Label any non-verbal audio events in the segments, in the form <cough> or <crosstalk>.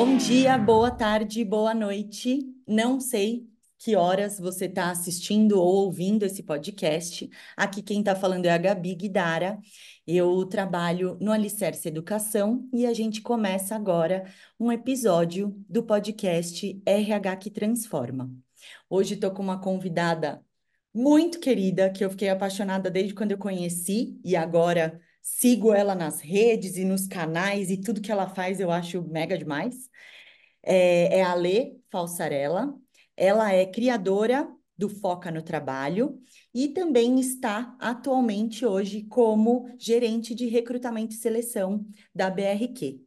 Bom dia, boa tarde, boa noite. Não sei que horas você está assistindo ou ouvindo esse podcast. Aqui quem está falando é a Gabi Guidara. Eu trabalho no Alicerce Educação e a gente começa agora um episódio do podcast RH que Transforma. Hoje estou com uma convidada muito querida que eu fiquei apaixonada desde quando eu conheci e agora sigo ela nas redes e nos canais e tudo que ela faz eu acho mega demais. É, é a Lê Falsarella. Ela é criadora do Foca no Trabalho e também está atualmente hoje como gerente de recrutamento e seleção da BRQ.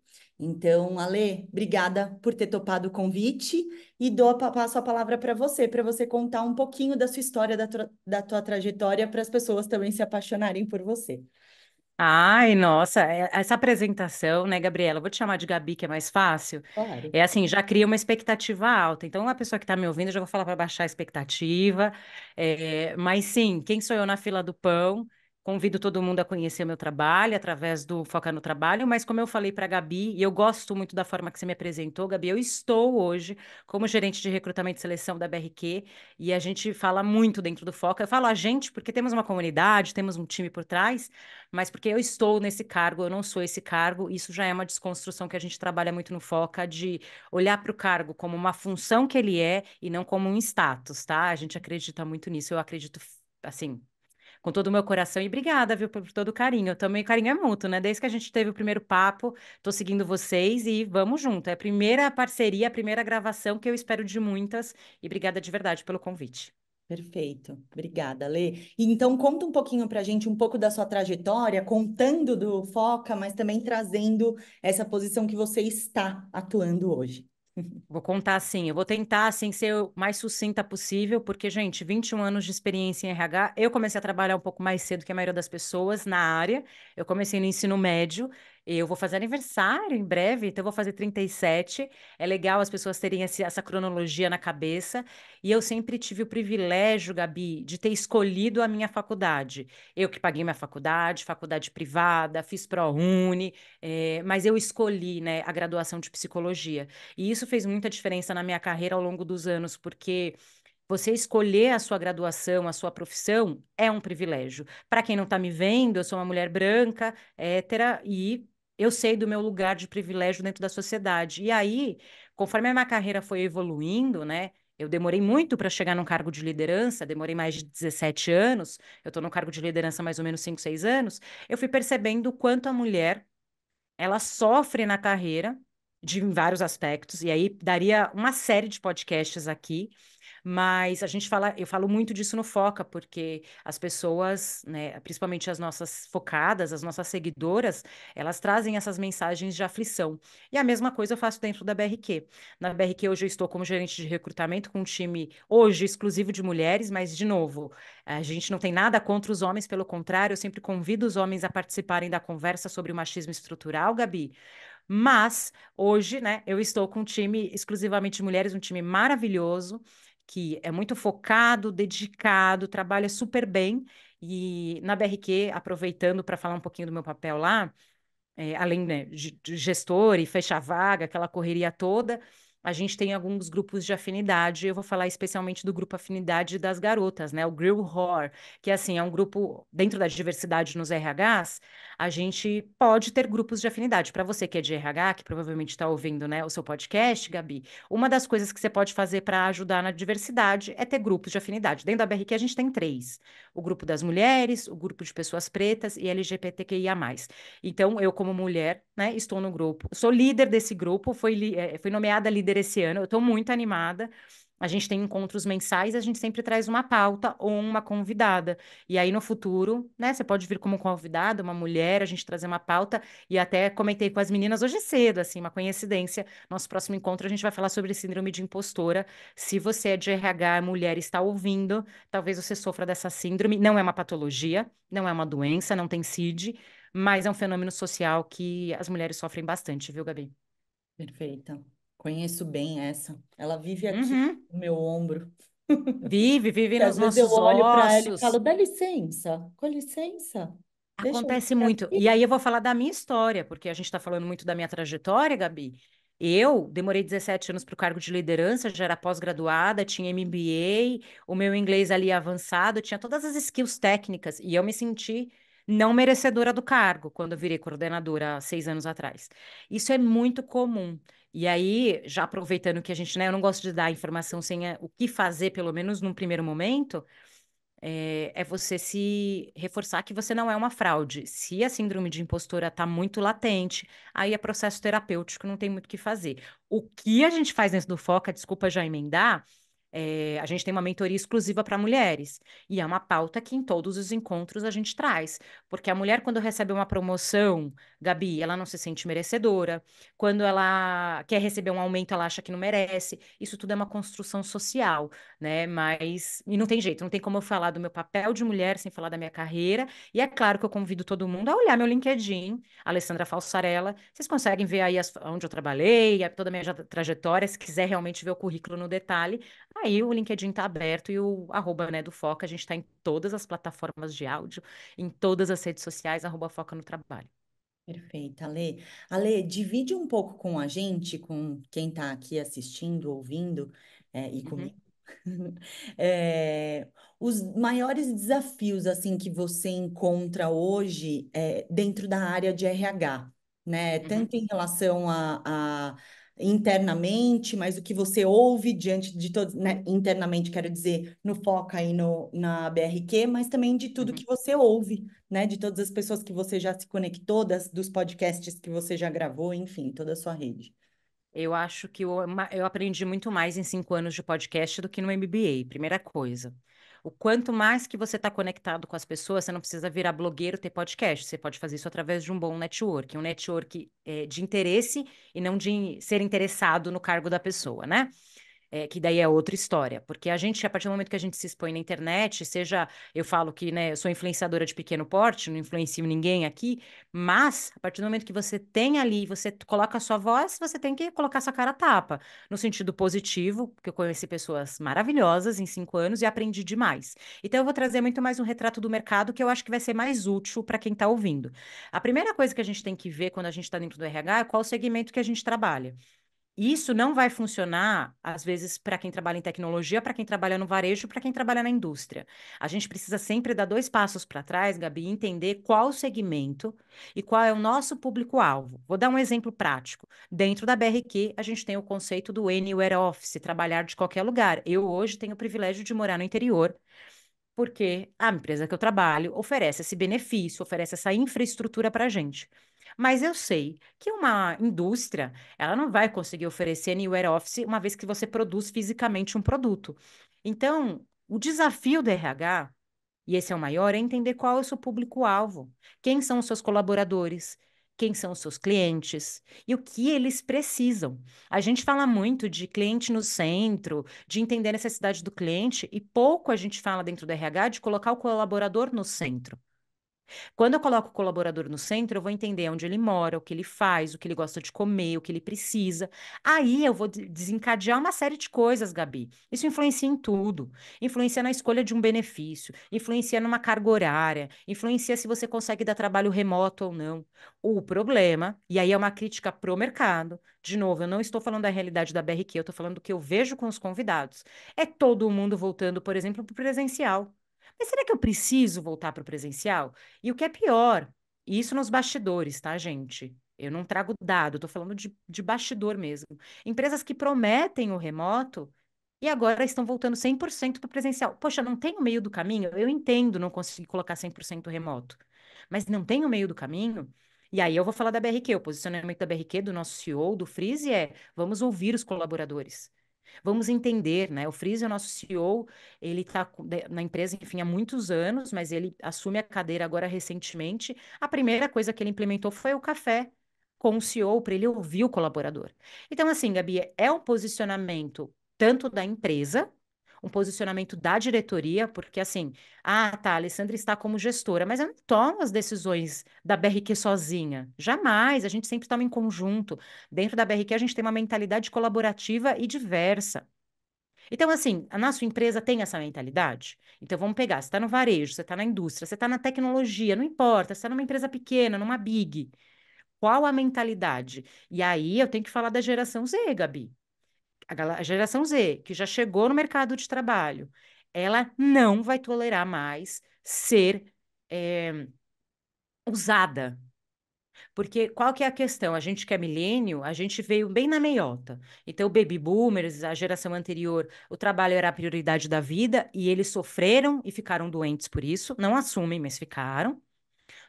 Então, Ale, obrigada por ter topado o convite e dou passo a palavra para você, para você contar um pouquinho da sua história, da, da tua trajetória, para as pessoas também se apaixonarem por você. Ai, nossa, é, essa apresentação, né, Gabriela? Vou te chamar de Gabi, que é mais fácil. Claro. É assim, já cria uma expectativa alta. Então, a pessoa que está me ouvindo, eu já vou falar para baixar a expectativa. É, mas sim, quem sou eu na fila do pão? Convido todo mundo a conhecer meu trabalho através do Foca no Trabalho, mas como eu falei para a Gabi, e eu gosto muito da forma que você me apresentou, Gabi, eu estou hoje como gerente de recrutamento e seleção da BRQ, e a gente fala muito dentro do Foca. Eu falo a gente porque temos uma comunidade, temos um time por trás, mas porque eu estou nesse cargo, eu não sou esse cargo, isso já é uma desconstrução que a gente trabalha muito no Foca, de olhar para o cargo como uma função que ele é e não como um status, tá? A gente acredita muito nisso, eu acredito, assim, com todo o meu coração. E obrigada, viu, por todo o carinho. Também carinho é mútuo, né? Desde que a gente teve o primeiro papo, tô seguindo vocês e vamos junto. É a primeira parceria, a primeira gravação que eu espero de muitas. E obrigada de verdade pelo convite. Perfeito, obrigada, Lê. Então, conta um pouquinho para a gente, um pouco da sua trajetória, contando do Foca, mas também trazendo essa posição que você está atuando hoje. Vou contar assim, eu vou tentar assim ser o mais sucinta possível, porque, gente, 21 anos de experiência em RH, eu comecei a trabalhar um pouco mais cedo que a maioria das pessoas na área, eu comecei no ensino médio, eu vou fazer aniversário em breve, então eu vou fazer 37. É legal as pessoas terem esse, essa cronologia na cabeça. E eu sempre tive o privilégio, Gabi, de ter escolhido a minha faculdade. Eu que paguei minha faculdade, faculdade privada, fiz ProUni, é, mas eu escolhi né, a graduação de psicologia. E isso fez muita diferença na minha carreira ao longo dos anos, porque você escolher a sua graduação, a sua profissão, é um privilégio. Para quem não está me vendo, eu sou uma mulher branca, hétera e eu sei do meu lugar de privilégio dentro da sociedade. E aí, conforme a minha carreira foi evoluindo, né? Eu demorei muito para chegar num cargo de liderança, demorei mais de 17 anos, eu estou no cargo de liderança mais ou menos 5, 6 anos, eu fui percebendo o quanto a mulher ela sofre na carreira de vários aspectos, e aí daria uma série de podcasts aqui mas a gente fala, eu falo muito disso no Foca, porque as pessoas, né, principalmente as nossas focadas, as nossas seguidoras, elas trazem essas mensagens de aflição. E a mesma coisa eu faço dentro da BRQ. Na BRQ hoje eu estou como gerente de recrutamento com um time hoje exclusivo de mulheres, mas de novo, a gente não tem nada contra os homens, pelo contrário, eu sempre convido os homens a participarem da conversa sobre o machismo estrutural, Gabi. Mas hoje, né, eu estou com um time exclusivamente de mulheres, um time maravilhoso, que é muito focado, dedicado, trabalha super bem. E na BRQ, aproveitando para falar um pouquinho do meu papel lá, é, além né, de gestor e fechar vaga, aquela correria toda, a gente tem alguns grupos de afinidade, eu vou falar especialmente do grupo Afinidade das Garotas, né? O Grill Horror, que assim, é um grupo dentro da diversidade nos RHs, a gente pode ter grupos de afinidade. Para você que é de RH, que provavelmente está ouvindo, né, o seu podcast, Gabi, uma das coisas que você pode fazer para ajudar na diversidade é ter grupos de afinidade. Dentro da BRQ a gente tem três: o grupo das mulheres, o grupo de pessoas pretas e LGBTQIA+. Então, eu como mulher, né, estou no grupo, sou líder desse grupo, fui, eh, fui nomeada líder líder esse ano. Eu estou muito animada. A gente tem encontros mensais, a gente sempre traz uma pauta ou uma convidada. E aí no futuro, né, você pode vir como convidada, uma mulher, a gente trazer uma pauta. E até comentei com as meninas hoje cedo, assim, uma coincidência. Nosso próximo encontro a gente vai falar sobre síndrome de impostora. Se você é de RH, mulher, está ouvindo, talvez você sofra dessa síndrome. Não é uma patologia, não é uma doença, não tem CID, mas é um fenômeno social que as mulheres sofrem bastante, viu, Gabi? Perfeita. Conheço bem essa. Ela vive aqui uhum. no meu ombro. <laughs> Vive, vive nos nossos eu olho para ela e falo, dá licença, com licença. Acontece muito. Aqui. E aí eu vou falar da minha história, porque a gente está falando muito da minha trajetória, Gabi. Eu demorei 17 anos para o cargo de liderança, já era pós-graduada, tinha MBA, o meu inglês ali avançado, tinha todas as skills técnicas, e eu me senti não merecedora do cargo quando eu virei coordenadora há seis anos atrás. Isso é muito comum. E aí, já aproveitando que a gente, né, eu não gosto de dar informação sem eh, o que fazer, pelo menos num primeiro momento, é, é, você se reforçar que você não é uma fraude. Se a síndrome de impostora está muito latente, aí é processo terapêutico, não tem muito o que fazer. O que a gente faz dentro do FOCA, desculpa já emendar, é, a gente tem uma mentoria exclusiva para mulheres e é uma pauta que em todos os encontros a gente traz, porque a mulher quando recebe uma promoção, Gabi, ela não se sente merecedora. Quando ela quer receber um aumento, ela acha que não merece. Isso tudo é uma construção social, né? Mas e não tem jeito, não tem como eu falar do meu papel de mulher sem falar da minha carreira. E é claro que eu convido todo mundo a olhar meu LinkedIn, Alessandra Falsarella. Vocês conseguem ver aí as, onde eu trabalhei, toda a minha trajetória. Se quiser realmente ver o currículo no detalhe, Aí o LinkedIn está aberto e o arroba, né, do Foca, a gente está em todas as plataformas de áudio, em todas as redes sociais, arroba Foca no Trabalho. Perfeito, Ale. Ale, divide um pouco com a gente, com quem está aqui assistindo, ouvindo, é, e uhum. comigo, <laughs> é, os maiores desafios assim que você encontra hoje é, dentro da área de RH, né? Uhum. Tanto em relação a, a internamente, mas o que você ouve diante de todos, né? internamente, quero dizer, no foca e no, na BRQ, mas também de tudo uhum. que você ouve, né, de todas as pessoas que você já se conectou, das, dos podcasts que você já gravou, enfim, toda a sua rede. Eu acho que eu, eu aprendi muito mais em cinco anos de podcast do que no MBA, primeira coisa. O quanto mais que você está conectado com as pessoas, você não precisa virar blogueiro, ter podcast. Você pode fazer isso através de um bom network, um network é, de interesse e não de ser interessado no cargo da pessoa, né? é, que daí é outra história, porque a gente, a partir do momento que a gente se expõe na internet, seja, eu falo que, né, eu sou influenciadora de pequeno porte, não influencio ninguém aqui, mas a partir do momento que você tem ali, você coloca a sua voz, você tem que colocar sua cara tapa, no sentido positivo, porque eu conheci pessoas maravilhosas em cinco anos e aprendi demais. Então eu vou trazer muito mais um retrato do mercado que eu acho que vai ser mais útil para quem está ouvindo. A primeira coisa que a gente tem que ver quando a gente está dentro do RH é qual segmento que a gente trabalha. Isso não vai funcionar, às vezes, para quem trabalha em tecnologia, para quem trabalha no varejo, para quem trabalha na indústria. A gente precisa sempre dar dois passos para trás, Gabi, e entender qual o segmento e qual é o nosso público-alvo. Vou dar um exemplo prático. Dentro da BRQ, a gente tem o conceito do anywhere office, trabalhar de qualquer lugar. Eu hoje tenho o privilégio de morar no interior, porque a empresa que eu trabalho oferece esse benefício, oferece essa infraestrutura para a gente. Mas eu sei que uma indústria, ela não vai conseguir oferecer anywhere office uma vez que você produz fisicamente um produto. Então, o desafio do RH, e esse é o maior, é entender qual é o seu público-alvo, quem são os seus colaboradores, quem são os seus clientes e o que eles precisam. A gente fala muito de cliente no centro, de entender a necessidade do cliente, e pouco a gente fala dentro do RH de colocar o colaborador no centro. Quando eu coloco o colaborador no centro, eu vou entender onde ele mora, o que ele faz, o que ele gosta de comer, o que ele precisa. Aí eu vou desencadear uma série de coisas, Gabi. Isso influencia em tudo. Influencia na escolha de um benefício, influencia numa carga horária, influencia se você consegue dar trabalho remoto ou não. O problema, e aí é uma crítica pro mercado, de novo, eu não estou falando da realidade da BRQ, eu estou falando do que eu vejo com os convidados. É todo mundo voltando, por exemplo, para o presencial. Mas será que eu preciso voltar para o presencial? E o que é pior, isso nos bastidores, tá, gente? Eu não trago dado, estou falando de, de bastidor mesmo. Empresas que prometem o remoto e agora estão voltando 100% para o presencial. Poxa, não tem o meio do caminho? Eu entendo não conseguir colocar 100% remoto, mas não tem o meio do caminho? E aí eu vou falar da BRQ, o posicionamento da BRQ, do nosso CEO, do Freeze, é vamos ouvir os colaboradores. Vamos entender, né? O Friis é o nosso CEO, ele está na empresa, enfim, há muitos anos, mas ele assume a cadeira agora recentemente. A primeira coisa que ele implementou foi o café com o CEO, para ele ouvir o colaborador. Então, assim, Gabi, é um posicionamento tanto da empresa, um posicionamento da diretoria, porque assim, ah, tá, a Alessandra está como gestora, mas eu não tomo as decisões da BRQ sozinha, jamais, a gente sempre toma em conjunto. Dentro da BRQ a gente tem uma mentalidade colaborativa e diversa. Então, assim, a nossa empresa tem essa mentalidade? Então, vamos pegar, você está no varejo, você está na indústria, você está na tecnologia, não importa, você está numa empresa pequena, numa big. Qual a mentalidade? E aí eu tenho que falar da geração Z, Gabi a geração Z, que já chegou no mercado de trabalho, ela não vai tolerar mais ser é, usada. Porque qual que é a questão? A gente que é milênio, a gente veio bem na meiota. Então, o baby boomers, a geração anterior, o trabalho era a prioridade da vida e eles sofreram e ficaram doentes por isso. Não assumem, mas ficaram.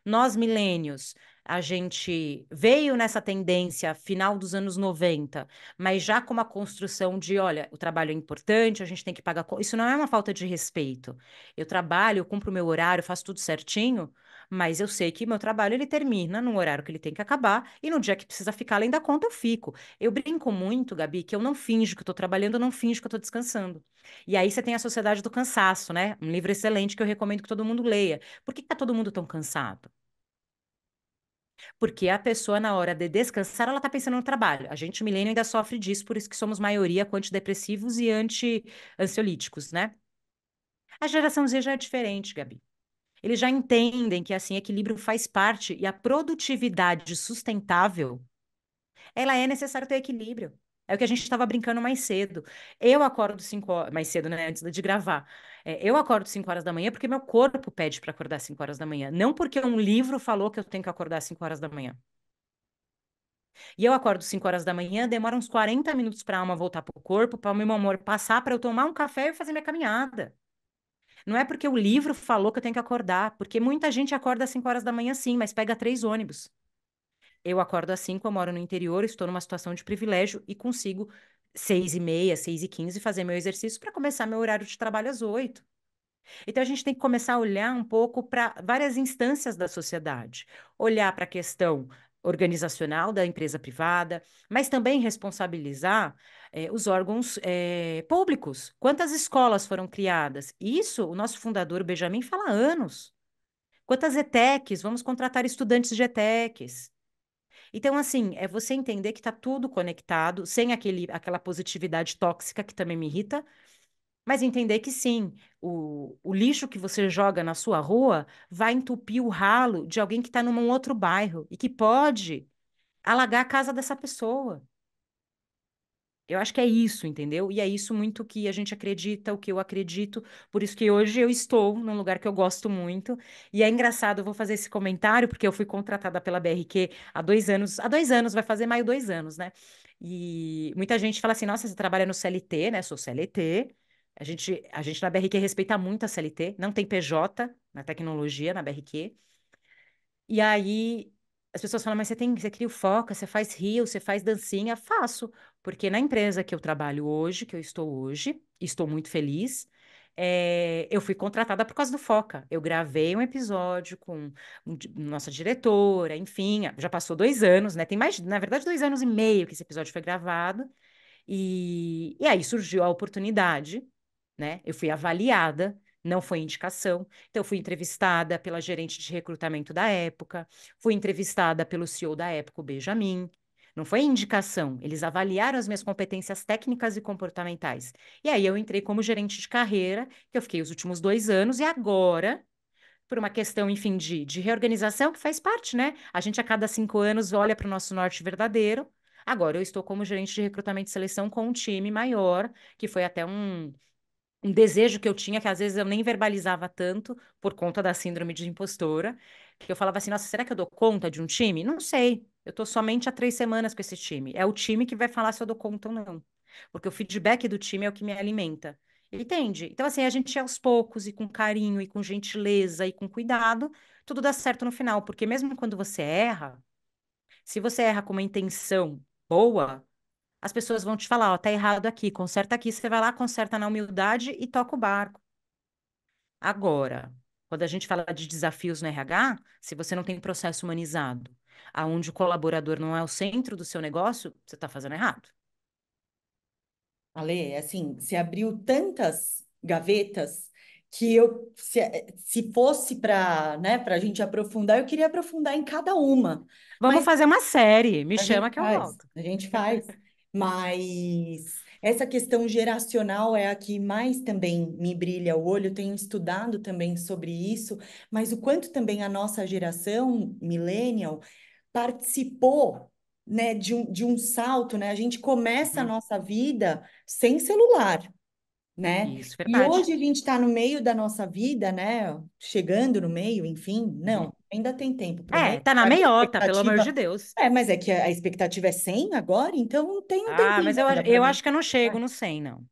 Nós, milênios, a gente veio nessa tendência final dos anos 90, mas já com uma construção de, olha, o trabalho é importante, a gente tem que pagar. Isso não é uma falta de respeito. Eu trabalho, eu cumpro meu horário, faço tudo certinho, mas eu sei que meu trabalho ele termina no horário que ele tem que acabar e no dia que precisa ficar além da conta eu fico. Eu brinco muito, Gabi, que eu não finjo que estou trabalhando, eu não finjo que estou descansando. E aí você tem a Sociedade do Cansaço, né? Um livro excelente que eu recomendo que todo mundo leia. Por que está todo mundo tão cansado? Porque a pessoa, na hora de descansar, ela está pensando no trabalho. A gente, milênio, ainda sofre disso, por isso que somos maioria com antidepressivos e anti-ansiolíticos, né? A geração Z já é diferente, Gabi eles já entendem que assim equilíbrio faz parte e a produtividade sustentável ela é necessária ter equilíbrio. É o que a gente estava brincando mais cedo. Eu acordo cinco horas, mais cedo, né? Antes de gravar. É, eu acordo 5 horas da manhã porque meu corpo pede para acordar 5 horas da manhã. Não porque um livro falou que eu tenho que acordar 5 horas da manhã. E eu acordo 5 horas da manhã, demora uns 40 minutos para a alma voltar para o corpo, para o meu amor passar, para eu tomar um café e fazer minha caminhada. Não é porque o livro falou que eu tenho que acordar, porque muita gente acorda às 5 horas da manhã sim, mas pega três ônibus. Eu acordo às 5, eu moro no interior, estou numa situação de privilégio e consigo 6 e meia, 6 e 15 fazer meu exercício para começar meu horário de trabalho às 8. Então a gente tem que começar a olhar um pouco para várias instâncias da sociedade, olhar para a questão organizacional da empresa privada, mas também responsabilizar eh, os órgãos eh, públicos. Quantas escolas foram criadas? Isso o nosso fundador Benjamin fala há anos. Quantas ETECs? Vamos contratar estudantes de ETECs. Então, assim, é você entender que está tudo conectado, sem aquele, aquela positividade tóxica que também me irrita, mas entender que sim, o, o lixo que você joga na sua rua vai entupir o ralo de alguém que está num outro bairro e que pode alagar a casa dessa pessoa. Eu acho que é isso, entendeu? E é isso muito que a gente acredita, o que eu acredito. Por isso que hoje eu estou num lugar que eu gosto muito. E é engraçado, eu vou fazer esse comentário, porque eu fui contratada pela BRQ há dois anos. Há dois anos, vai fazer maio dois anos, né? E muita gente fala assim: nossa, você trabalha no CLT, né? Sou CLT. A gente, a gente na BRQ respeita muito a CLT, não tem PJ na tecnologia, na BRQ. E aí as pessoas falam, mas você tem, você cria o foca, você faz rio, você faz dancinha, faço, porque na empresa que eu trabalho hoje, que eu estou hoje, estou muito feliz. É, eu fui contratada por causa do Foca. Eu gravei um episódio com um, nossa diretora, enfim, já passou dois anos, né? Tem mais, na verdade, dois anos e meio que esse episódio foi gravado. E, e aí surgiu a oportunidade né? Eu fui avaliada, não foi indicação. Então, eu fui entrevistada pela gerente de recrutamento da época, fui entrevistada pelo CEO da época, o Benjamin. Não foi indicação, eles avaliaram as minhas competências técnicas e comportamentais. E aí eu entrei como gerente de carreira, que eu fiquei os últimos dois anos, e agora, por uma questão, enfim, de, de reorganização, que faz parte, né? A gente a cada cinco anos olha para o nosso norte verdadeiro. Agora eu estou como gerente de recrutamento e seleção com um time maior, que foi até um, um desejo que eu tinha, que às vezes eu nem verbalizava tanto por conta da síndrome de impostora, que eu falava assim, nossa, será que eu dou conta de um time? Não sei. Eu tô somente há três semanas com esse time. É o time que vai falar se eu dou conta ou não. Porque o feedback do time é o que me alimenta. Entende? Então, assim, a gente aos poucos, e com carinho, e com gentileza, e com cuidado, tudo dá certo no final. Porque mesmo quando você erra, se você erra com uma intenção boa, as pessoas vão te falar, ó, tá errado aqui, conserta aqui, você vai lá, conserta na humildade e toca o barco. Agora, quando a gente fala de desafios no RH, se você não tem processo humanizado, aonde o colaborador não é o centro do seu negócio, você está fazendo errado. Ale, assim, você abriu tantas gavetas que eu, se, se fosse para né, a gente aprofundar, eu queria aprofundar em cada uma. Vamos Mas... fazer uma série, me a chama que eu faz, volto. A gente faz. Mas essa questão geracional é a que mais também me brilha o olho. Eu tenho estudado também sobre isso, mas o quanto também a nossa geração, millennial, participou né, de, um, de um salto, né? A gente começa uhum. a nossa vida sem celular, né? Isso, e hoje a gente está no meio da nossa vida, né? Chegando no meio, enfim, não. Ainda tem tempo. É, tá na meiota, pelo amor de Deus. É, mas é que a expectativa é 100 agora, então não tem um Ah, mas eu, eu acho que eu não chego é. no 100, não.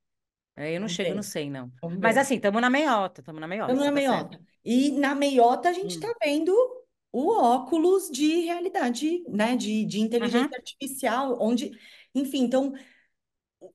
É, eu não, não chego no 100, não. mas assim, estamos na meiota, estamos na meiota. Estamos na tá meiota. Certo. E na meiota a gente está hum. vendo o óculos de realidade, né? De, de inteligência uhum. artificial, onde... Enfim, então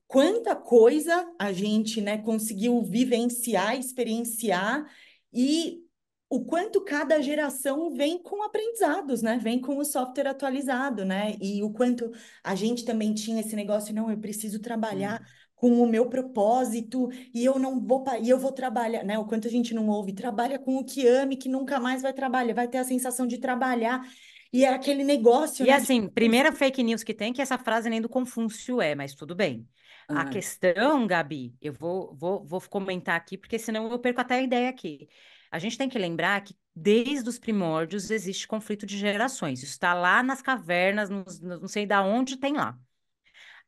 quanta coisa a gente né, conseguiu vivenciar, experienciar e o quanto cada geração vem com aprendizados, né? Vem com o software atualizado, né? E o quanto a gente também tinha esse negócio, não, eu preciso trabalhar uhum. com o meu propósito e eu não vou e eu vou trabalhar, né? O quanto a gente não ouve, trabalha com o que ame, que nunca mais vai trabalhar, vai ter a sensação de trabalhar. E é aquele negócio. E né? assim, primeira fake news que tem, é que essa frase nem do Confúcio é, mas tudo bem. A ah. questão, Gabi, eu vou, vou, vou comentar aqui, porque senão eu perco até a ideia aqui a gente tem que lembrar que desde os primórdios existe conflito de gerações. Isso está lá nas cavernas, nos, não sei da onde tem lá.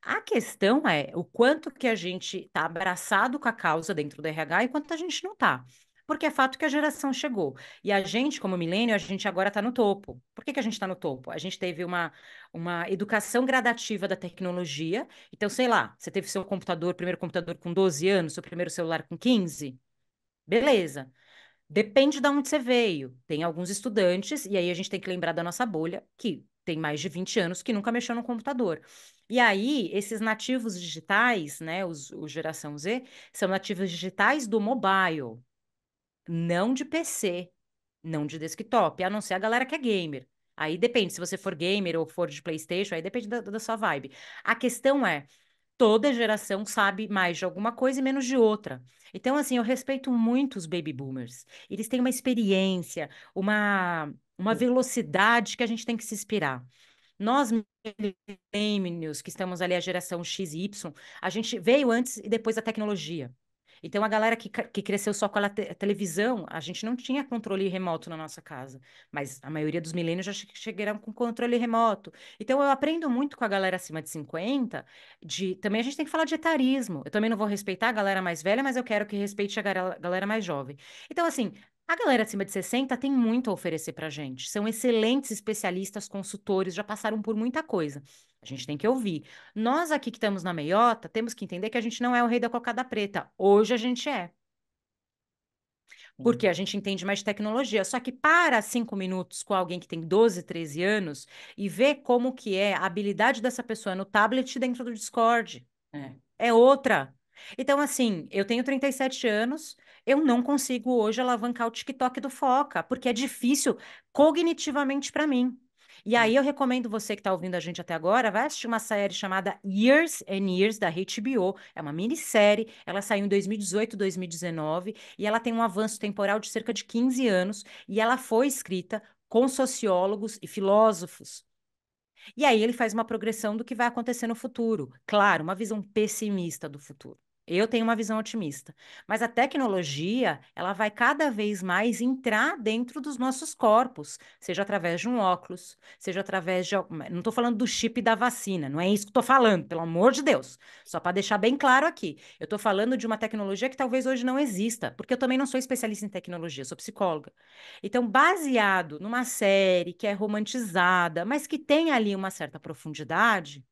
A questão é o quanto que a gente está abraçado com a causa dentro do RH e quanto a gente não está. Porque é fato que a geração chegou. E a gente, como milênio, a gente agora está no topo. Por que, que a gente está no topo? A gente teve uma, uma educação gradativa da tecnologia. Então, sei lá, você teve seu computador, primeiro computador com 12 anos, seu primeiro celular com 15. Beleza. Depende de onde você veio. Tem alguns estudantes, e aí a gente tem que lembrar da nossa bolha, que tem mais de 20 anos, que nunca mexeu no computador. E aí, esses nativos digitais, né, os, o geração Z, são nativos digitais do mobile, não de PC, não de desktop, a não ser a galera que é gamer. Aí depende, se você for gamer ou for de PlayStation, aí depende da, da sua vibe. A questão é, toda geração sabe mais de alguma coisa e menos de outra. Então, assim, eu respeito muito os baby boomers. Eles têm uma experiência, uma, uma velocidade que a gente tem que se inspirar. Nós, millennials, que estamos ali a geração X e Y, a gente veio antes e depois da tecnologia. Então, a galera que, que cresceu só com a te televisão, a gente não tinha controle remoto na nossa casa, mas a maioria dos milênios já che chegaram com controle remoto. Então, eu aprendo muito com a galera acima de 50, de também a gente tem que falar de etarismo. Eu também não vou respeitar a galera mais velha, mas eu quero que respeite a galera mais jovem. Então, assim, a galera acima de 60 tem muito a oferecer para gente. São excelentes especialistas, consultores, já passaram por muita coisa. A gente tem que ouvir. Nós aqui que estamos na meiota, temos que entender que a gente não é o rei da cocada preta. Hoje a gente é. Porque a gente entende mais tecnologia. Só que para cinco minutos com alguém que tem 12, 13 anos e ver como que é a habilidade dessa pessoa no tablet dentro do Discord. É, é outra. Então, assim, eu tenho 37 anos, eu não consigo hoje alavancar o TikTok do Foca, porque é difícil cognitivamente para mim. E aí eu recomendo você que está ouvindo a gente até agora, vai assistir uma série chamada Years and Years da HBO. É uma minissérie, ela saiu em 2018, 2019 e ela tem um avanço temporal de cerca de 15 anos e ela foi escrita com sociólogos e filósofos e aí ele faz uma progressão do que vai acontecer no futuro. Claro, uma visão pessimista do futuro. Eu tenho uma visão otimista. Mas a tecnologia, ela vai cada vez mais entrar dentro dos nossos corpos, seja através de um óculos, seja através de. Não estou falando do chip da vacina, não é isso que estou falando, pelo amor de Deus. Só para deixar bem claro aqui. Eu estou falando de uma tecnologia que talvez hoje não exista, porque eu também não sou especialista em tecnologia, sou psicóloga. Então, baseado numa série que é romantizada, mas que tem ali uma certa profundidade,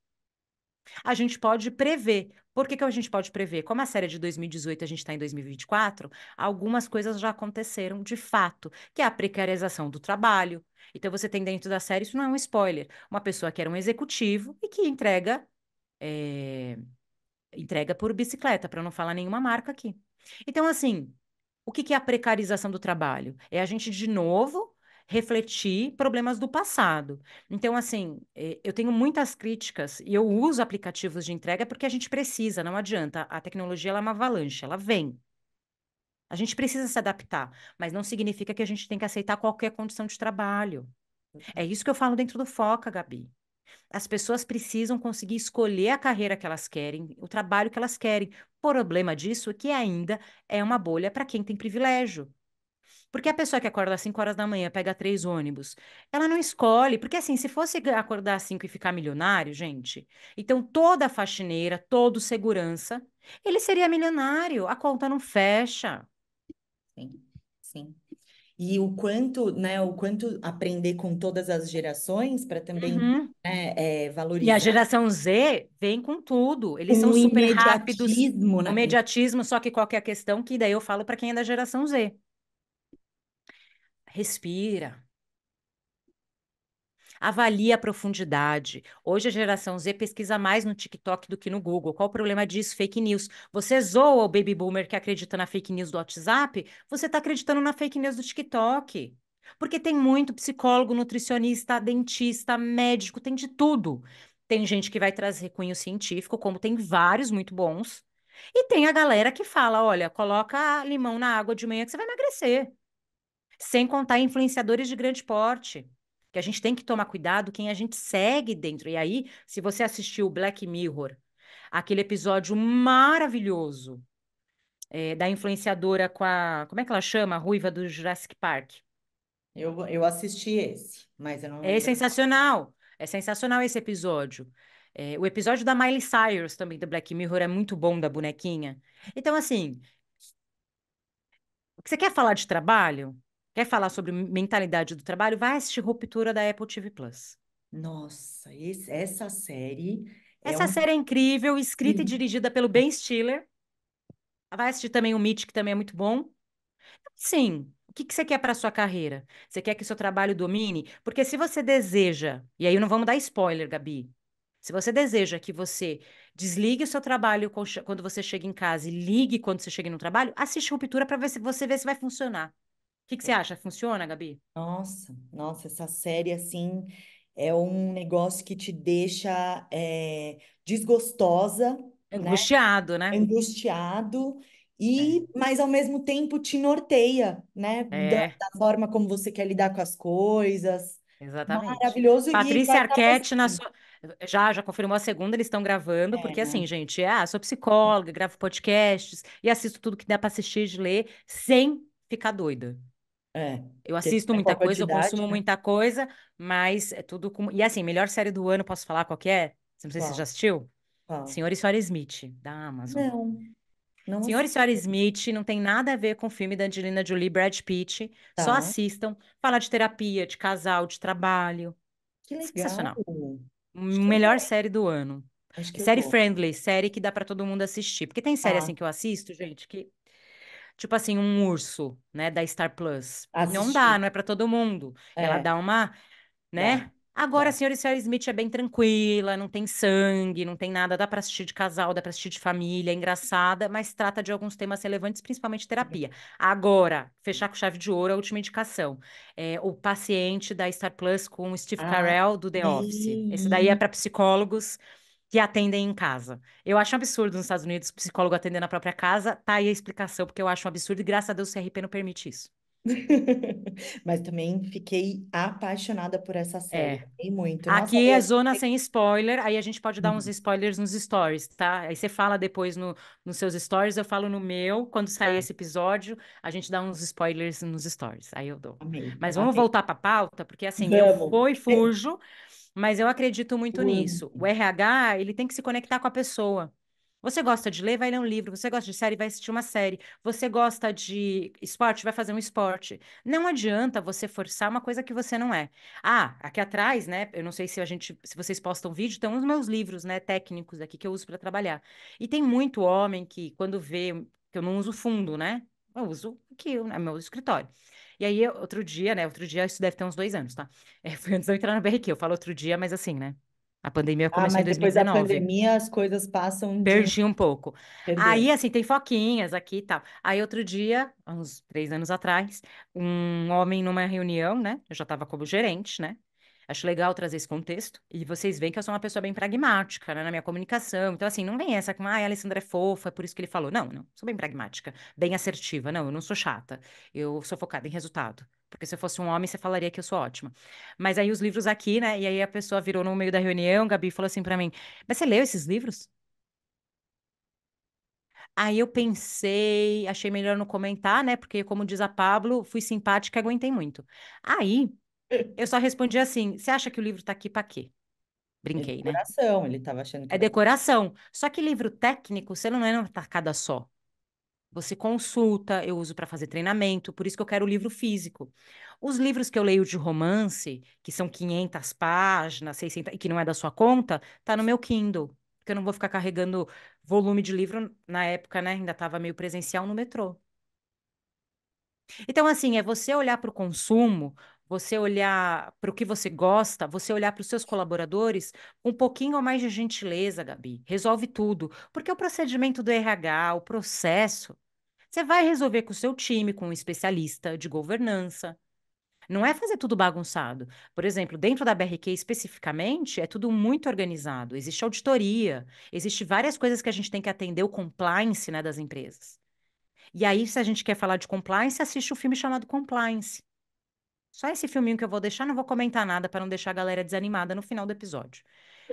a gente pode prever por que, que a gente pode prever? Como a série é de 2018 a gente está em 2024, algumas coisas já aconteceram de fato, que é a precarização do trabalho. Então você tem dentro da série, isso não é um spoiler, uma pessoa que era um executivo e que entrega é, entrega por bicicleta, para não falar nenhuma marca aqui. Então, assim, o que, que é a precarização do trabalho? É a gente, de novo, refletir problemas do passado. Então, assim, eh, eu tenho muitas críticas e eu uso aplicativos de entrega porque a gente precisa, não adianta. A tecnologia é uma avalanche, ela vem. A gente precisa se adaptar, mas não significa que a gente tem que aceitar qualquer condição de trabalho. É isso que eu falo dentro do Foca, Gabi. As pessoas precisam conseguir escolher a carreira que elas querem, o trabalho que elas querem. O problema disso é que ainda é uma bolha para quem tem privilégio. Porque a pessoa que acorda às 5 horas da manhã, pega três ônibus, ela não escolhe. Porque assim, se fosse acordar às 5 e ficar milionário, gente, então toda faxineira, todo segurança, ele seria milionário. A conta não fecha. Sim, sim. E o quanto, né, o quanto aprender com todas as gerações para também uhum. né, é, valorizar. E a geração Z vem com tudo. Eles um são super rápidos. Né? Imediatismo, só que qualquer é questão que daí eu falo para quem é da geração Z. Respira. Avalie a profundidade. Hoje a geração Z pesquisa mais no TikTok do que no Google. Qual o problema disso? Fake news. Você zoa o baby boomer que acredita na fake news do WhatsApp? Você está acreditando na fake news do TikTok. Porque tem muito psicólogo, nutricionista, dentista, médico, tem de tudo. Tem gente que vai trazer cunho científico, como tem vários muito bons. E tem a galera que fala: olha, coloca limão na água de manhã que você vai emagrecer. Sem contar influenciadores de grande porte, que a gente tem que tomar cuidado quem a gente segue dentro. E aí, se você assistiu Black Mirror, aquele episódio maravilhoso é, da influenciadora com a. Como é que ela chama? A ruiva do Jurassic Park. Eu, eu assisti esse, mas eu não. É sensacional! É sensacional esse episódio. É, o episódio da Miley Cyrus também do Black Mirror é muito bom da bonequinha. Então, assim. Você quer falar de trabalho? Quer falar sobre mentalidade do trabalho? Vai assistir Ruptura da Apple TV Plus. Nossa, esse, essa série. É essa é um... série é incrível, escrita Sim. e dirigida pelo Ben Stiller. Vai assistir também o Meet, que também é muito bom. Sim, o que, que você quer para sua carreira? Você quer que seu trabalho domine? Porque se você deseja, e aí não vamos dar spoiler, Gabi, se você deseja que você desligue o seu trabalho quando você chega em casa e ligue quando você chega no trabalho, assiste Ruptura para ver se você vê se vai funcionar que, que você acha? Funciona, Gabi? Nossa, nossa, essa série assim é um negócio que te deixa é, desgostosa, né? angustiado, né? né? Angustiado e, é. mas ao mesmo tempo te norteia, né? É. Da, da, forma como você quer lidar com as coisas. Exatamente. Maravilhoso. Patrícia Arquette na sua já já confirmou a segunda, eles estão gravando, é, porque assim, gente, ah, sou psicóloga, gravo podcasts e assisto tudo que dá para assistir e ler sem ficar doida. É, eu assisto é muita coisa, eu consumo né? muita coisa, mas é tudo com. E assim, melhor série do ano, posso falar qual que é? Não sei se você já assistiu. Qual? Senhor e Senhora Smith, da Amazon. Não. não Senhor assisti. e Senhora Smith não tem nada a ver com o filme da Angelina Jolie Brad Pitt. Tá. Só assistam. Fala de terapia, de casal, de trabalho. Que legal. Sensacional. É melhor série do ano. É série friendly, série que dá para todo mundo assistir. Porque tem série tá. assim que eu assisto, gente, que tipo assim, um urso, né, da Star Plus. Assistir. Não dá, não é para todo mundo. É. Ela dá uma, né? É. Agora, é. a senhora e senhora Smith é bem tranquila, não tem sangue, não tem nada, dá para assistir de casal, dá para assistir de família, é engraçada, mas trata de alguns temas relevantes, principalmente terapia. Agora, fechar com chave de ouro, a última indicação. É o paciente da Star Plus com o Steve ah, Carell do The Office. Esse daí é para psicólogos que atendem em casa. Eu acho um absurdo nos Estados Unidos psicólogo atender na própria casa. Tá aí a explicação, porque eu acho um absurdo e graças a Deus o CRP não permite isso. <laughs> Mas também fiquei apaixonada por essa série. É. muito. Nossa, Aqui é eu... zona sem spoiler, aí a gente pode dar uhum. uns spoilers nos stories, tá? Aí você fala depois no, nos seus stories, eu falo no meu. Quando sair é. esse episódio, a gente dá uns spoilers nos stories. Aí eu dou. Amei. Mas vamos Amei. voltar para a pauta, porque assim, vamos. eu fui e é. fujo. Mas eu acredito muito uhum. nisso. O RH, ele tem que se conectar com a pessoa. Você gosta de ler, vai ler um livro. Você gosta de série, vai assistir uma série. Você gosta de esporte, vai fazer um esporte. Não adianta você forçar uma coisa que você não é. Ah, aqui atrás, né? Eu não sei se a gente, se vocês postam vídeo, estão os meus livros, né, técnicos aqui que eu uso para trabalhar. E tem muito homem que quando vê que eu não uso fundo, né? Eu uso aqui, é né, meu escritório. E aí, outro dia, né? Outro dia, isso deve ter uns dois anos, tá? <laughs> É, foi antes de eu entrar na BRQ. Eu falo outro dia, mas assim, né? A pandemia ah, começou ah, mas em depois 2019. depois da pandemia as coisas passam de... Perdi um pouco. Aí, assim, tem foquinhas aqui e tal. Aí, outro dia, uns três anos atrás, um homem numa reunião, né? Eu já estava como gerente, né? Acho legal trazer esse contexto. E vocês veem que eu sou uma pessoa bem pragmática né, na minha comunicação. Então, assim, não vem essa com, ah, a Alessandra é fofa, é por isso que ele falou. Não, não. Sou bem pragmática, bem assertiva. Não, eu não sou chata. Eu sou focada em resultado. Porque se eu fosse um homem, você falaria que eu sou ótima. Mas aí os livros aqui, né? E aí a pessoa virou no meio da reunião, Gabi falou assim para mim: Mas você leu esses livros? Aí eu pensei, achei melhor não comentar, né? Porque, como diz a Pablo, fui simpática e aguentei muito. Aí eu só respondi assim: você acha que o livro está aqui para quê? Brinquei, é decoração, né? ele estava achando que. É decoração. Só que livro técnico, você não é uma tacada só. Você consulta, eu uso para fazer treinamento, por isso que eu quero o livro físico. Os livros que eu leio de romance, que são 500 páginas, 600, e que não é da sua conta, tá no meu Kindle, porque eu não vou ficar carregando volume de livro na época, né? Ainda tava meio presencial no metrô. Então, assim, é você olhar para o consumo você olhar para o que você gosta, você olhar para os seus colaboradores um pouquinho mais de gentileza, Gabi. Resolve tudo. Porque o procedimento do RH, o processo, você vai resolver com o seu time, com um especialista de governança. Não é fazer tudo bagunçado. Por exemplo, dentro da BRQ especificamente, é tudo muito organizado. Existe auditoria, existe várias coisas que a gente tem que atender o compliance né, das empresas. E aí, se a gente quer falar de compliance, assiste o um filme chamado Compliance. Só esse filminho que eu vou deixar, não vou comentar nada para não deixar a galera desanimada no final do episódio.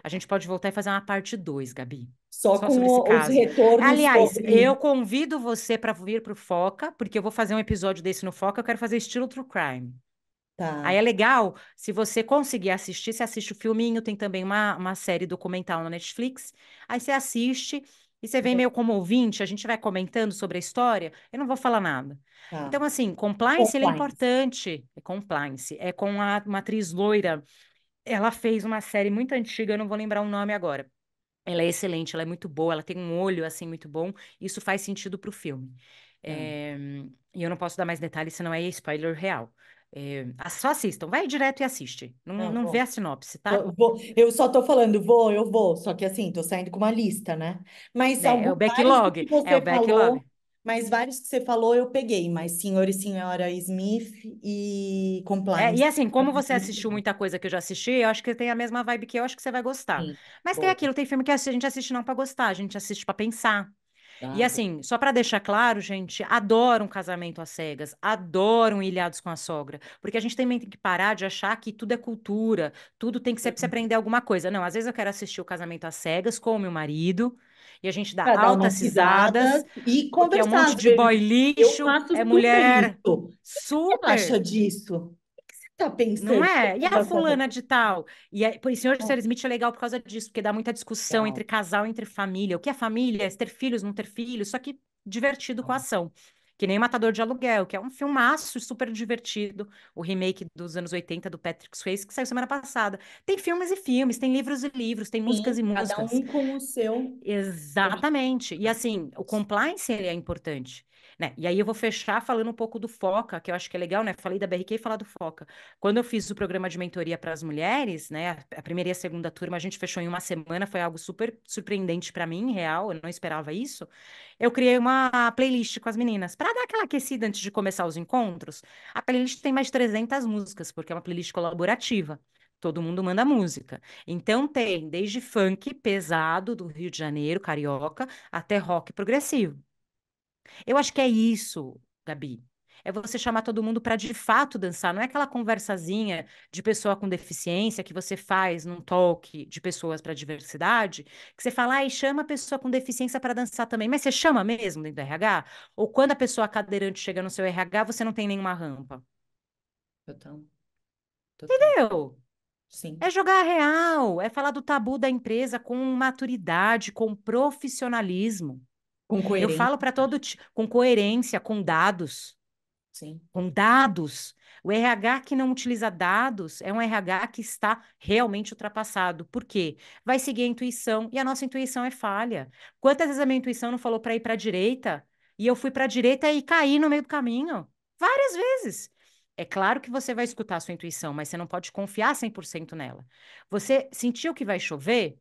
A gente pode voltar e fazer uma parte 2, Gabi. Só, só com sobre esse caso. os retornos. Aliás, sobre... eu convido você para vir para o Foca, porque eu vou fazer um episódio desse no Foca, eu quero fazer estilo True Crime. Tá. Aí é legal, se você conseguir assistir, você assiste o filminho, tem também uma, uma série documental na Netflix, aí você assiste, e você vem uhum. meio como ouvinte, a gente vai comentando sobre a história, eu não vou falar nada. Tá. Então, assim, compliance, compliance, ele é importante. É compliance. É com a, uma atriz loira. Ela fez uma série muito antiga, eu não vou lembrar o nome agora. Ela é excelente, ela é muito boa, ela tem um olho, assim, muito bom. Isso faz sentido para o filme. É, e eu não posso dar mais detalhes, senão é spoiler real. É, só assistam, vai direto e assiste. Não, tá não vê a sinopse, tá? Eu, vou, eu só tô falando, vou, eu vou, só que assim, tô saindo com uma lista, né? Mas é, algum, é o backlog, é o backlog. Falou, mas vários que você falou eu peguei, mas Senhor e Senhora Smith e Compliance. É, e assim, como você assistiu <laughs> muita coisa que eu já assisti, eu acho que tem a mesma vibe que eu, acho que você vai gostar. Sim, mas boa. tem aquilo, tem filme que a gente assiste não para gostar, a gente assiste para pensar. E assim, só para deixar claro, gente, adoram casamento às cegas, adoram ilhados com a sogra, porque a gente também tem que parar de achar que tudo é cultura, tudo tem que ser para se uhum. aprender alguma coisa. Não, às vezes eu quero assistir o casamento às cegas com o meu marido, e a gente dá Cada altas risadas e conversar. É um monte de boy lixo, é mulher isso. super. Acha disso tá pensando. Não é? E a fulana de tal? E é, por isso, Senhor e Senhora Smith é legal por causa disso, porque dá muita discussão é. entre casal, entre família. O que é família? É ter filhos, não ter filhos, só que divertido com a ação. Que nem Matador de Aluguel, que é um filmaço super divertido, o remake dos anos 80 do Patrick Swayze, que saiu semana passada. Tem filmes e filmes, tem livros e livros, tem Sim, músicas e músicas. Cada um com o seu. Exatamente. E assim, o compliance é importante né? E aí eu vou fechar falando um pouco do Foca, que eu acho que é legal, né? Falei da BRQ e falar do Foca. Quando eu fiz o programa de mentoria para as mulheres, né? A primeira e a segunda turma a gente fechou em uma semana, foi algo super surpreendente para mim, real, eu não esperava isso. Eu criei uma playlist com as meninas para dar aquela aquecida antes de começar os encontros. A playlist tem mais de 300 músicas, porque é uma playlist colaborativa todo mundo manda música. Então tem desde funk pesado do Rio de Janeiro, carioca, até rock progressivo. Eu acho que é isso, Gabi. É você chamar todo mundo para de fato dançar, não é aquela conversazinha de pessoa com deficiência que você faz num talk de pessoas para diversidade, que você fala, ah, e chama a pessoa com deficiência para dançar também, mas você chama mesmo dentro do RH? Ou quando a pessoa cadeirante chega no seu RH, você não tem nenhuma rampa? Total. Total. Entendeu? Sim. É jogar real, é falar do tabu da empresa com maturidade, com profissionalismo. Com coerência. Eu falo para todo com coerência, com dados. Sim. Com dados. O RH que não utiliza dados é um RH que está realmente ultrapassado. Por quê? Vai seguir a intuição e a nossa intuição é falha. Quantas vezes a minha intuição não falou para ir para a direita e eu fui para a direita e caí no meio do caminho? Várias vezes. É claro que você vai escutar a sua intuição, mas você não pode confiar 100% nela. Você sentiu que vai chover?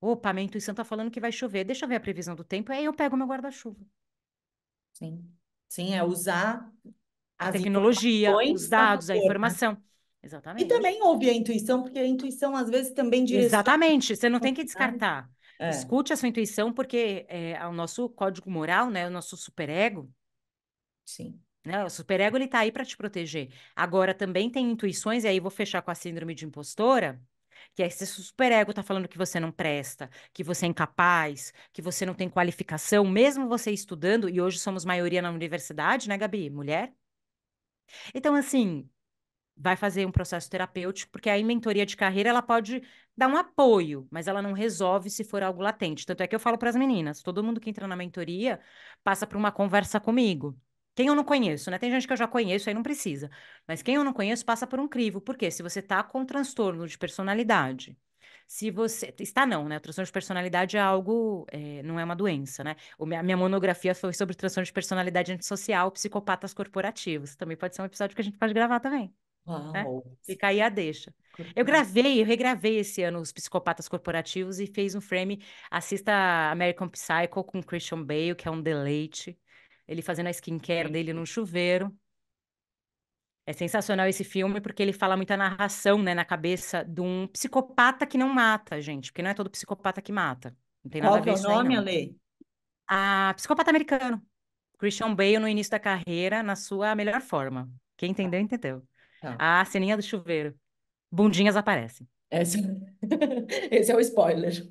Opa, minha intuição tá falando que vai chover. Deixa eu ver a previsão do tempo. Aí eu pego meu guarda-chuva. Sim. Sim, é usar a tecnologia, os dados, a informação. Exatamente. E também ouve a intuição, porque a intuição às vezes também direciona. Exatamente, você não tem que descartar. É. Escute a sua intuição, porque é, é, o nosso código moral, né, o nosso superego. Sim. Né, o superego ele tá aí para te proteger. Agora também tem intuições, e aí vou fechar com a síndrome de impostora, que é esse superego tá falando que você não presta, que você é incapaz, que você não tem qualificação, mesmo você estudando, e hoje somos maioria na universidade, né, Gabi? Mulher? Então, assim, vai fazer um processo terapêutico, porque aí mentoria de carreira ela pode dar um apoio, mas ela não resolve se for algo latente. Tanto é que eu falo para as meninas, todo mundo que entra na mentoria passa por uma conversa comigo. Quem eu não conheço, né? Tem gente que eu já conheço, aí não precisa. Mas quem eu não conheço passa por um crivo. porque Se você está com transtorno de personalidade, se você. Está não, né? O transtorno de personalidade é algo. É, não é uma doença, né? O, minha, minha monografia foi sobre transtorno de personalidade antissocial, psicopatas corporativos. Também pode ser um episódio que a gente pode gravar também. Né? Fica aí a deixa. Eu gravei, eu regravei esse ano os Psicopatas Corporativos e fez um frame. Assista American Psycho com Christian Bale, que é um deleite ele fazendo a skincare dele num chuveiro. É sensacional esse filme porque ele fala muita narração, né, na cabeça de um psicopata que não mata, gente, porque não é todo psicopata que mata. Não tem Qual nada a é ver é o isso nome, aí, não. Ale? Psicopata Americano. Christian Bale no início da carreira, na sua melhor forma. Quem entendeu, entendeu. Tá. A ceninha do chuveiro. Bundinhas aparecem. <laughs> Esse é o spoiler.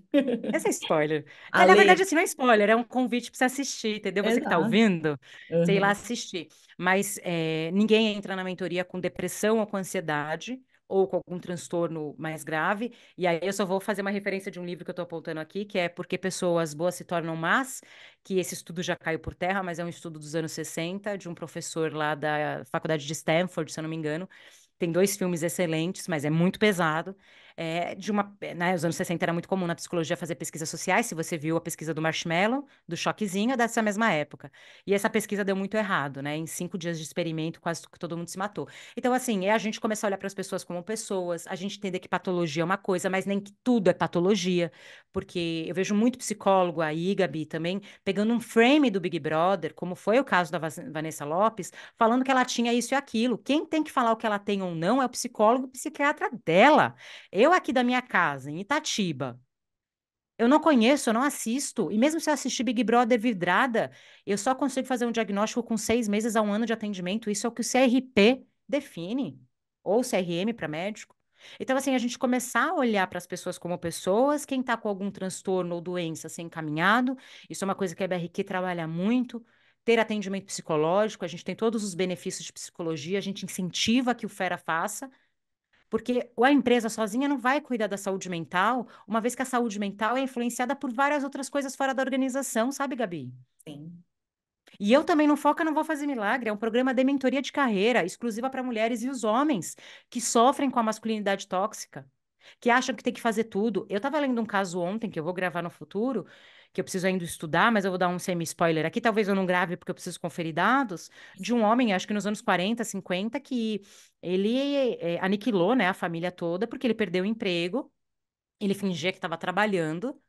Esse é spoiler. É, na verdade, assim, não é spoiler, é um convite para você assistir, entendeu? Você tá Exato. que está ouvindo, uhum. sei lá, uhum. assistir. Mas é, ninguém entra na mentoria com depressão ou com ansiedade ou com algum transtorno mais grave. E aí eu só vou fazer uma referência de um livro que eu estou apontando aqui, que é Porque Pessoas Boas Se Tornam Más, que esse estudo já caiu por terra, mas é um estudo dos anos 60, de um professor lá da Faculdade de Stanford, se eu não me engano, tem dois filmes excelentes, mas é muito pesado é, de uma, é, né, nos anos 60 era muito comum na psicologia fazer pesquisas sociais, se você viu a pesquisa do Marshmallow, do Choquezinho, é dessa mesma época. E essa pesquisa deu muito errado, né? Em cinco dias de experimento, quase todo mundo se matou. Então, assim, é a gente começar a olhar para as pessoas como pessoas, a gente entender que patologia é uma coisa, mas nem que tudo é patologia, porque eu vejo muito psicólogo aí, Gabi, também, pegando um frame do Big Brother, como foi o caso da Vanessa Lopes, falando que ela tinha isso e aquilo. Quem tem que falar o que ela tem ou não é o psicólogo o psiquiatra dela. Eu eu aqui da minha casa, em Itatiba, eu não conheço, eu não assisto. E mesmo se eu assistir Big Brother vidrada, eu só consigo fazer um diagnóstico com seis meses a um ano de atendimento. Isso é o que o CRP define, ou CRM para médico. Então, assim, a gente começar a olhar para as pessoas como pessoas, quem está com algum transtorno ou doença ser assim encaminhado, isso é uma coisa que a BRQ trabalha muito, ter atendimento psicológico, a gente tem todos os benefícios de psicologia, a gente incentiva que o FERA faça, porque a empresa sozinha não vai cuidar da saúde mental, uma vez que a saúde mental é influenciada por várias outras coisas fora da organização, sabe, Gabi? Sim. E eu também não foca, não vou fazer milagre. É um programa de mentoria de carreira exclusiva para mulheres e os homens que sofrem com a masculinidade tóxica que acham que tem que fazer tudo. Eu estava lendo um caso ontem, que eu vou gravar no futuro, que eu preciso ainda estudar, mas eu vou dar um semi-spoiler aqui, talvez eu não grave porque eu preciso conferir dados, de um homem, acho que nos anos 40, 50, que ele é, aniquilou né, a família toda porque ele perdeu o emprego, ele fingia que estava trabalhando,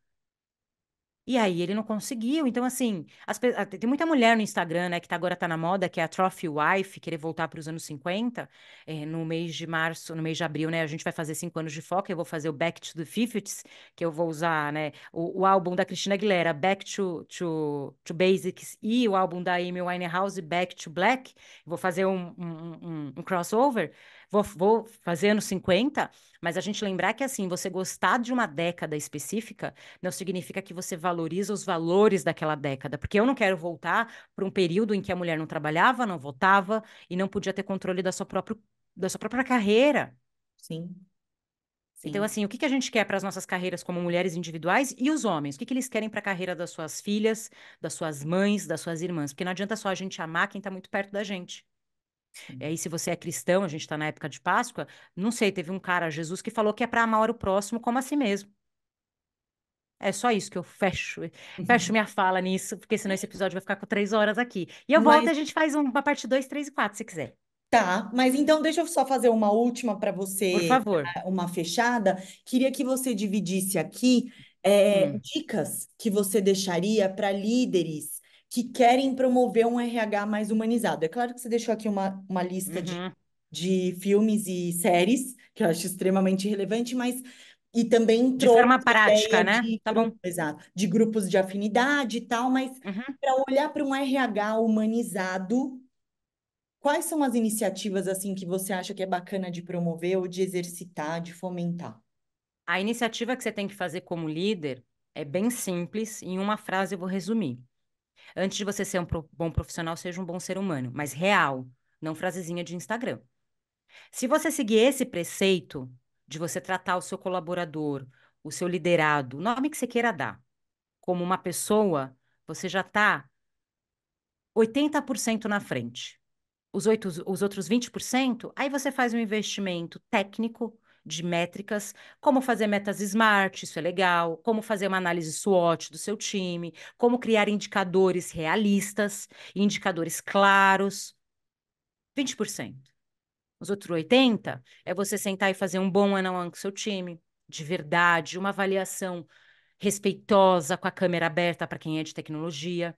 e aí ele não conseguiu. Então, assim, as, ah, tem muita mulher no Instagram, né, que tá, agora tá na moda, que é a Trophy Wife, querer voltar para os anos 50. É, eh, no mês de março, no mês de abril, né, a gente vai fazer cinco anos de foco. Eu vou fazer o Back to the 50s, que eu vou usar, né, o, o álbum da Cristina Aguilera, Back to, to, to, Basics, e o álbum da Amy Winehouse, Back to Black. vou fazer um, um, um, um crossover vou, vou fazer anos 50, mas a gente lembrar que, assim, você gostar de uma década específica não significa que você valoriza os valores daquela década, porque eu não quero voltar para um período em que a mulher não trabalhava, não votava e não podia ter controle da sua própria, da sua própria carreira. Sim. Então, Sim. Então, assim, o que, que a gente quer para as nossas carreiras como mulheres individuais e os homens? O que, que eles querem para a carreira das suas filhas, das suas mães, das suas irmãs? Porque não adianta só a gente amar quem está muito perto da gente. E aí, uhum. se você é cristão, a gente está na época de Páscoa, não sei, teve um cara, Jesus, que falou que é para amar o próximo como a si mesmo. É só isso que eu fecho. Fecho uhum. minha fala nisso, porque senão esse episódio vai ficar com três horas aqui. E eu mas... volto e a gente faz uma parte 2, 3 e 4, se quiser. Tá, mas então deixa eu só fazer uma última para você. Por favor. Uma fechada. Queria que você dividisse aqui é, hum. dicas que você deixaria para líderes que querem promover um RH mais humanizado. É claro que você deixou aqui uma, uma lista uhum. de, de filmes e séries, que eu acho extremamente relevante, mas e também de forma prática, né? De, tá bom. Exato. De grupos de afinidade e tal, mas uhum. para olhar para um RH humanizado, quais são as iniciativas assim que você acha que é bacana de promover ou de exercitar, de fomentar? A iniciativa que você tem que fazer como líder é bem simples, em uma frase eu vou resumir antes de você ser um bom profissional, seja um bom ser humano, mas real, não frasezinha de Instagram. Se você seguir esse preceito de você tratar o seu colaborador, o seu liderado, o nome que você queira dar, como uma pessoa, você já está 80% na frente. Os, oito, os outros 20%, aí você faz um investimento técnico, de métricas, como fazer metas smart, isso é legal, como fazer uma análise SWOT do seu time, como criar indicadores realistas, indicadores claros. 20%. Os outros 80% é você sentar e fazer um bom ano on com seu time, de verdade, uma avaliação respeitosa com a câmera aberta para quem é de tecnologia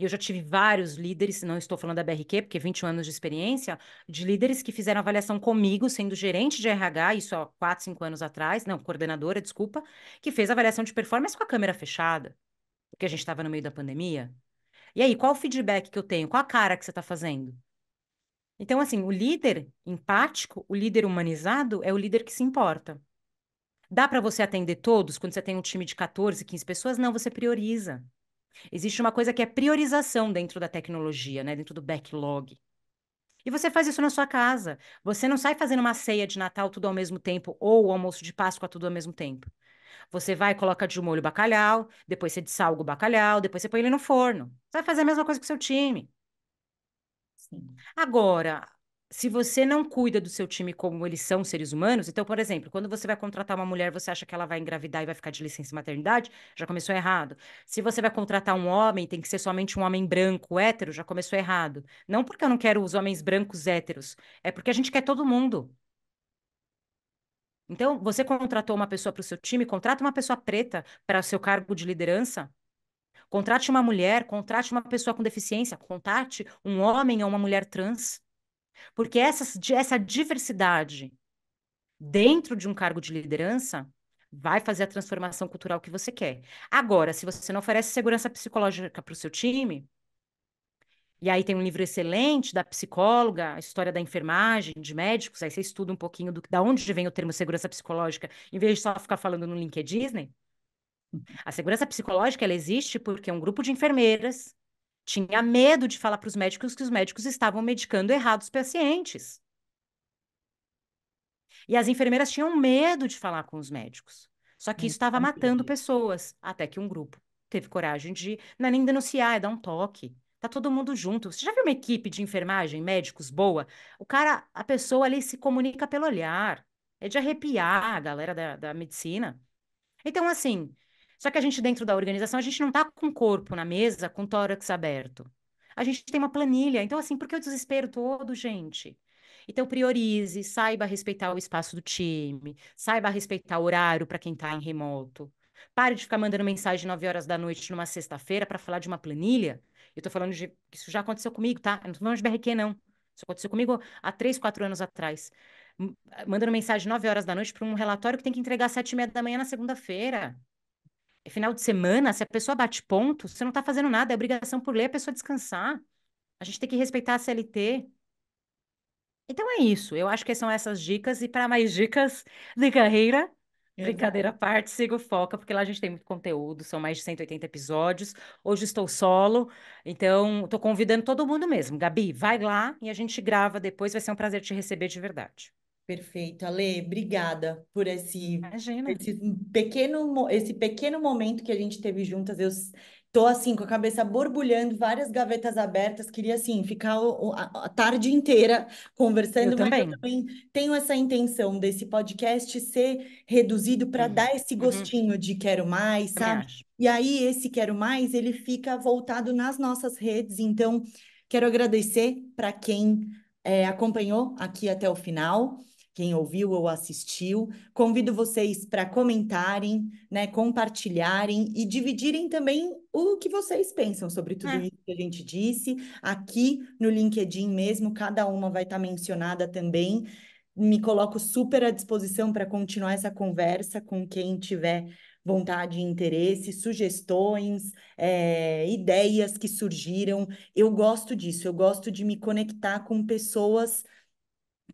e eu já tive vários líderes, não estou falando da BRQ, porque 21 anos de experiência, de líderes que fizeram avaliação comigo, sendo gerente de RH, isso há 4, 5 anos atrás, não, coordenadora, desculpa, que fez avaliação de performance com a câmera fechada, porque a gente estava no meio da pandemia. E aí, qual o feedback que eu tenho? Qual a cara que você está fazendo? Então, assim, o líder empático, o líder humanizado, é o líder que se importa. Dá para você atender todos quando você tem um time de 14, 15 pessoas? Não, você prioriza. Existe uma coisa que é priorização dentro da tecnologia, né? dentro do backlog. E você faz isso na sua casa. Você não sai fazendo uma ceia de Natal tudo ao mesmo tempo ou o almoço de Páscoa tudo ao mesmo tempo. Você vai, coloca de molho bacalhau, depois você dessalga o bacalhau, depois você põe ele no forno. Você vai fazer a mesma coisa com o seu time. Sim. Agora, se você não cuida do seu time como eles são seres humanos, então, por exemplo, quando você vai contratar uma mulher, você acha que ela vai engravidar e vai ficar de licença maternidade, já começou errado. Se você vai contratar um homem, tem que ser somente um homem branco, hétero, já começou errado. Não porque eu não quero os homens brancos héteros, é porque a gente quer todo mundo. Então, você contratou uma pessoa para o seu time, contrata uma pessoa preta para o seu cargo de liderança, contrate uma mulher, contrate uma pessoa com deficiência, contrate um homem ou uma mulher trans. Porque essa, essa diversidade dentro de um cargo de liderança vai fazer a transformação cultural que você quer. Agora, se você não oferece segurança psicológica para o seu time, e aí tem um livro excelente da psicóloga, a história da enfermagem, de médicos, aí você estuda um pouquinho do, da onde vem o termo segurança psicológica, em vez de só ficar falando no LinkedIn. A segurança psicológica ela existe porque um grupo de enfermeiras tinha medo de falar para os médicos que os médicos estavam medicando errado os pacientes. E as enfermeiras tinham medo de falar com os médicos. Só que é, isso estava matando pessoas, até que um grupo teve coragem de não é nem denunciar, é dar um toque. Tá todo mundo junto. Você já viu uma equipe de enfermagem, médicos boa? O cara, a pessoa ali se comunica pelo olhar. É de arrepiar a galera da, da medicina. Então, assim, só que a gente, dentro da organização, a gente não está com o corpo na mesa, com o tórax aberto. A gente tem uma planilha. Então, assim, por que o desespero todo, gente? Então, priorize, saiba respeitar o espaço do time, saiba respeitar o horário para quem está em remoto. Pare de ficar mandando mensagem 9 horas da noite numa sexta-feira para falar de uma planilha. Eu estou falando de. Isso já aconteceu comigo, tá? Eu não estou falando de BRQ, não. Isso aconteceu comigo há 3, 4 anos atrás. Mandando mensagem 9 horas da noite para um relatório que tem que entregar às 7 e meia da manhã na segunda-feira. É final de semana, se a pessoa bate ponto, você não está fazendo nada, é obrigação por lei a pessoa descansar. A gente tem que respeitar a CLT. Então é isso. Eu acho que são essas dicas. E para mais dicas de carreira, Brincadeira à parte, sigo Foca, porque lá a gente tem muito conteúdo, são mais de 180 episódios. Hoje estou solo, então estou convidando todo mundo mesmo. Gabi, vai lá e a gente grava depois, vai ser um prazer te receber de verdade. Perfeito, Ale, obrigada por esse, esse pequeno esse pequeno momento que a gente teve juntas. Eu tô assim com a cabeça borbulhando, várias gavetas abertas. Queria assim ficar a, tarde inteira conversando, eu mas também. eu também tenho essa intenção desse podcast ser reduzido para uhum. dar esse uhum. gostinho uhum. de quero mais, sabe? E aí esse quero mais ele fica voltado nas nossas redes. Então quero agradecer para quem é, acompanhou aqui até o final quem ouviu ou assistiu. Convido vocês para comentarem, né, compartilharem e dividirem também o que vocês pensam sobre tudo é. isso que a gente disse. Aqui no LinkedIn mesmo, cada uma vai estar tá mencionada também. Me coloco super à disposição para continuar essa conversa com quem tiver vontade e interesse, sugestões, é, ideias que surgiram. Eu gosto disso, eu gosto de me conectar com pessoas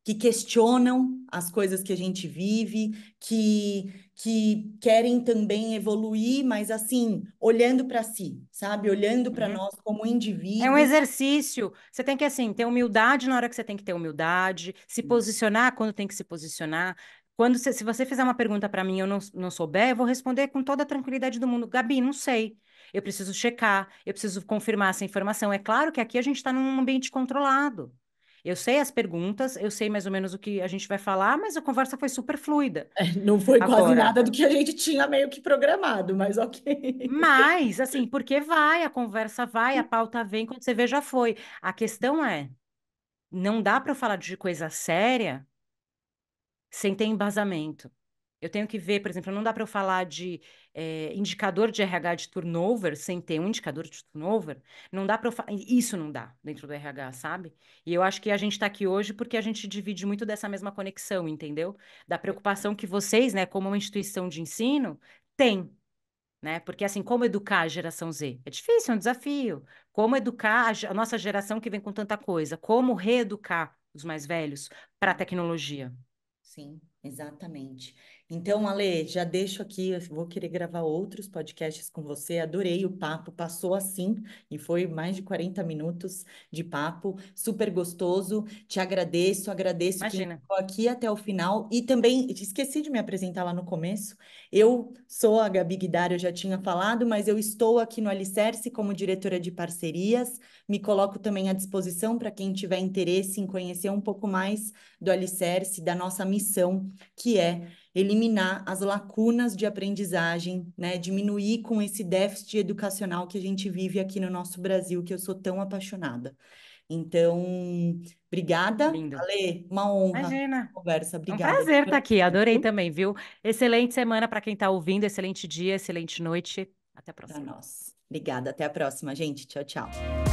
que questionam as coisas que a gente vive, que, que querem também evoluir, mas assim, olhando para si, sabe? Olhando para uhum. nós como indivíduos. É um exercício. Você tem que, assim, ter humildade na hora que você tem que ter humildade, se posicionar quando tem que se posicionar. Quando se, se você fizer uma pergunta para mim e eu não, não souber, eu vou responder com toda a tranquilidade do mundo. Gabi, não sei eu preciso checar, eu preciso confirmar essa informação. É claro que aqui a gente está num ambiente controlado. Eu sei as perguntas, eu sei mais ou menos o que a gente vai falar, mas a conversa foi super fluida. É, não foi Agora, quase nada do que a gente tinha meio que programado, mas ok. Mas, assim, <laughs> porque vai, a conversa vai, a pauta vem, quando você vê já foi. A questão é, não dá para falar de coisa séria sem ter embasamento. Eu tenho que ver, por exemplo, não dá para eu falar de é, indicador de RH de turnover sem ter um indicador de turnover. Não dá para isso não dá dentro do RH, sabe? E eu acho que a gente está aqui hoje porque a gente divide muito dessa mesma conexão, entendeu? Da preocupação que vocês, né, como uma instituição de ensino, têm né? Porque assim, como educar a geração Z? É difícil, é um desafio. Como educar a, a nossa geração que vem com tanta coisa? Como reeducar os mais velhos para a tecnologia? Sim. Exatamente. Então, Ale, já deixo aqui, vou querer gravar outros podcasts com você. Adorei o papo, passou assim e foi mais de 40 minutos de papo, super gostoso. Te agradeço, agradeço Imagina. ficou aqui até o final e também esqueci de me apresentar lá no começo. Eu sou a Gabi Guidar, eu já tinha falado, mas eu estou aqui no Alicerce como diretora de parcerias. Me coloco também à disposição para quem tiver interesse em conhecer um pouco mais do Alicerce, da nossa missão que é eliminar as lacunas de aprendizagem, né? diminuir com esse déficit educacional que a gente vive aqui no nosso Brasil, que eu sou tão apaixonada. Então, obrigada, Lindo. Ale, uma honra. Imagina. Conversa, é obrigada. Um prazer estar aqui, adorei também, viu? Excelente semana para quem está ouvindo, excelente dia, excelente noite. Até a próxima. Para nós. Obrigada, até a próxima, gente. Tchau, tchau.